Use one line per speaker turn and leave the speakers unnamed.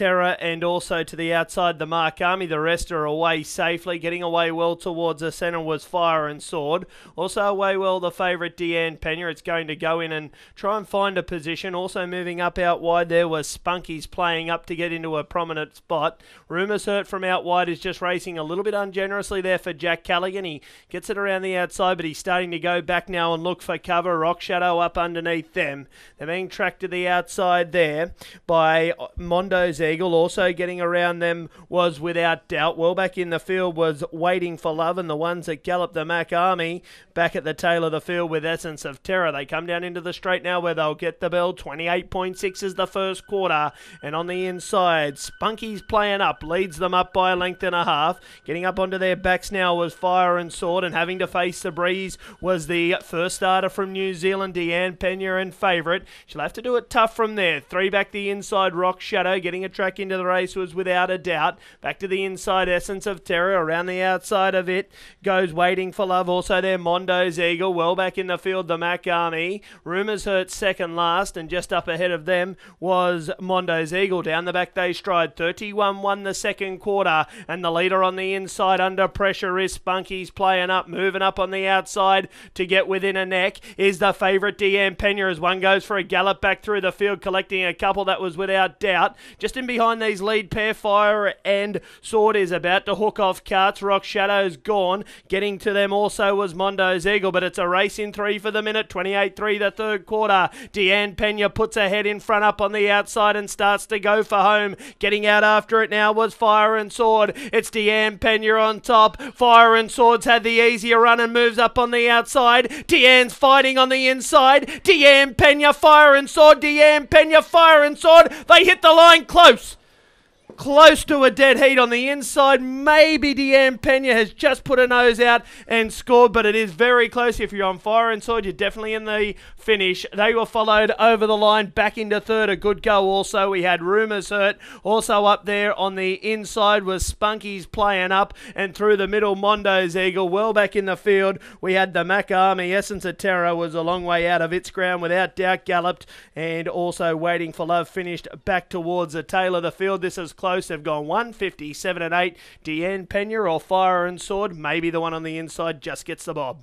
Terra and also to the outside the mark army. The rest are away safely. Getting away well towards the centre was Fire and Sword. Also away well the favourite Deanne Pena. It's going to go in and try and find a position. Also moving up out wide there was Spunky's playing up to get into a prominent spot. Rumours hurt from out wide is just racing a little bit ungenerously there for Jack Callaghan. He gets it around the outside but he's starting to go back now and look for cover. Rock Shadow up underneath them. They're being tracked to the outside there by Mondo's Eagle also getting around them was without doubt. Well back in the field was Waiting for Love and the ones that galloped the Mac Army back at the tail of the field with Essence of Terror. They come down into the straight now where they'll get the bell. 28.6 is the first quarter and on the inside Spunky's playing up, leads them up by a length and a half. Getting up onto their backs now was Fire and Sword and having to face the breeze was the first starter from New Zealand, Deanne Pena and favourite. She'll have to do it tough from there. Three back the inside, Rock Shadow getting a track into the race was without a doubt. Back to the inside, Essence of Terror around the outside of it goes Waiting for Love. Also there, Mondo's Eagle well back in the field. The Mac Army. Rumours hurt second last, and just up ahead of them was Mondo's Eagle. Down the back they stride. 31 won the second quarter, and the leader on the inside under pressure is Spunky's playing up, moving up on the outside to get within a neck. Is the favourite DM Pena as one goes for a gallop back through the field, collecting a couple that was without doubt. Just in behind these lead pair. Fire and Sword is about to hook off Carts. Rock Shadow's gone. Getting to them also was Mondo's Eagle, but it's a race in three for the minute. 28-3 the third quarter. Deanne Pena puts her head in front up on the outside and starts to go for home. Getting out after it now was Fire and Sword. It's Deanne Pena on top. Fire and Sword's had the easier run and moves up on the outside. Deanne's fighting on the inside. Deanne Pena, Fire and Sword. Deanne Pena, Fire and Sword. They hit the line close close close to a dead heat on the inside. Maybe Deanne Pena has just put her nose out and scored, but it is very close. If you're on fire inside, you're definitely in the finish. They were followed over the line back into third. A good go also. We had Rumours hurt. Also up there on the inside was Spunky's playing up and through the middle Mondo's Eagle. Well back in the field, we had the Mac Army. Essence of Terror was a long way out of its ground without doubt galloped and also waiting for love finished back towards the tail of the field. This is close close. They've gone 157 and 8. Deanne Pena or Fire and Sword, maybe the one on the inside, just gets the bob.